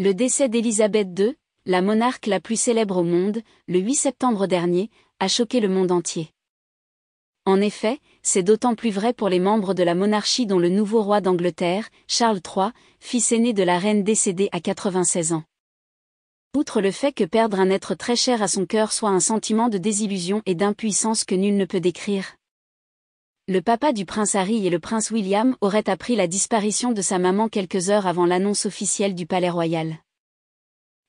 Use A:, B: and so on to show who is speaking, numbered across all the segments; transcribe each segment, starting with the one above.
A: Le décès d'Élisabeth II, la monarque la plus célèbre au monde, le 8 septembre dernier, a choqué le monde entier. En effet, c'est d'autant plus vrai pour les membres de la monarchie dont le nouveau roi d'Angleterre, Charles III, fils aîné de la reine décédée à 96 ans. Outre le fait que perdre un être très cher à son cœur soit un sentiment de désillusion et d'impuissance que nul ne peut décrire, le papa du prince Harry et le prince William auraient appris la disparition de sa maman quelques heures avant l'annonce officielle du Palais Royal.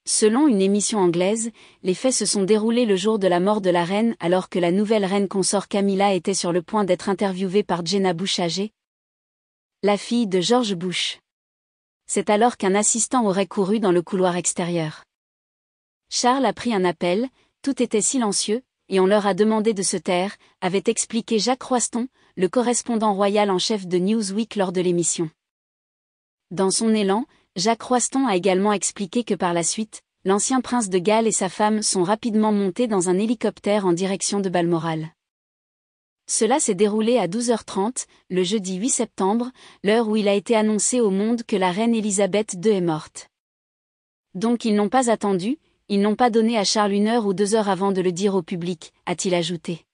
A: Selon une émission anglaise, les faits se sont déroulés le jour de la mort de la reine alors que la nouvelle reine consort Camilla était sur le point d'être interviewée par Jenna Bush la fille de George Bush. C'est alors qu'un assistant aurait couru dans le couloir extérieur. Charles a pris un appel, tout était silencieux, et on leur a demandé de se taire, avait expliqué Jacques Roiston, le correspondant royal en chef de Newsweek lors de l'émission. Dans son élan, Jacques Roiston a également expliqué que par la suite, l'ancien prince de Galles et sa femme sont rapidement montés dans un hélicoptère en direction de Balmoral. Cela s'est déroulé à 12h30, le jeudi 8 septembre, l'heure où il a été annoncé au monde que la reine Élisabeth II est morte. Donc ils n'ont pas attendu, ils n'ont pas donné à Charles une heure ou deux heures avant de le dire au public, a-t-il ajouté.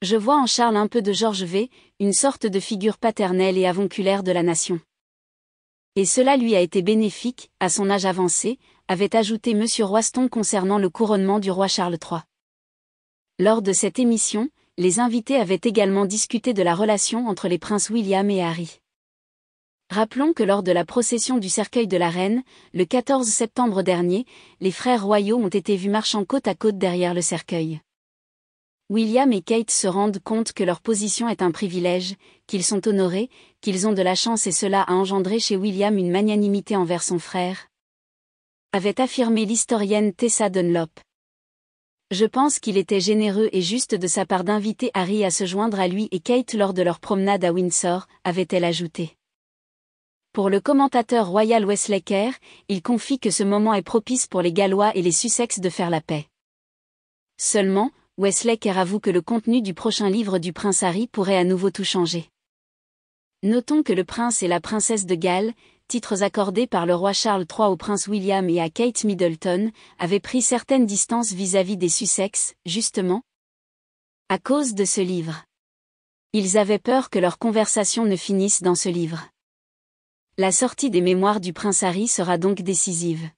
A: Je vois en Charles un peu de Georges V, une sorte de figure paternelle et avonculaire de la nation. Et cela lui a été bénéfique, à son âge avancé, avait ajouté M. Royston concernant le couronnement du roi Charles III. Lors de cette émission, les invités avaient également discuté de la relation entre les princes William et Harry. Rappelons que lors de la procession du cercueil de la reine, le 14 septembre dernier, les frères royaux ont été vus marchant côte à côte derrière le cercueil. William et Kate se rendent compte que leur position est un privilège, qu'ils sont honorés, qu'ils ont de la chance et cela a engendré chez William une magnanimité envers son frère. Avait affirmé l'historienne Tessa Dunlop. Je pense qu'il était généreux et juste de sa part d'inviter Harry à se joindre à lui et Kate lors de leur promenade à Windsor, avait-elle ajouté. Pour le commentateur royal Wesley Kerr, il confie que ce moment est propice pour les Gallois et les Sussex de faire la paix. Seulement, Wesley Kerr avoue que le contenu du prochain livre du prince Harry pourrait à nouveau tout changer. Notons que le prince et la princesse de Galles, titres accordés par le roi Charles III au prince William et à Kate Middleton, avaient pris certaines distances vis-à-vis -vis des Sussex, justement, à cause de ce livre. Ils avaient peur que leur conversation ne finisse dans ce livre. La sortie des mémoires du prince Harry sera donc décisive.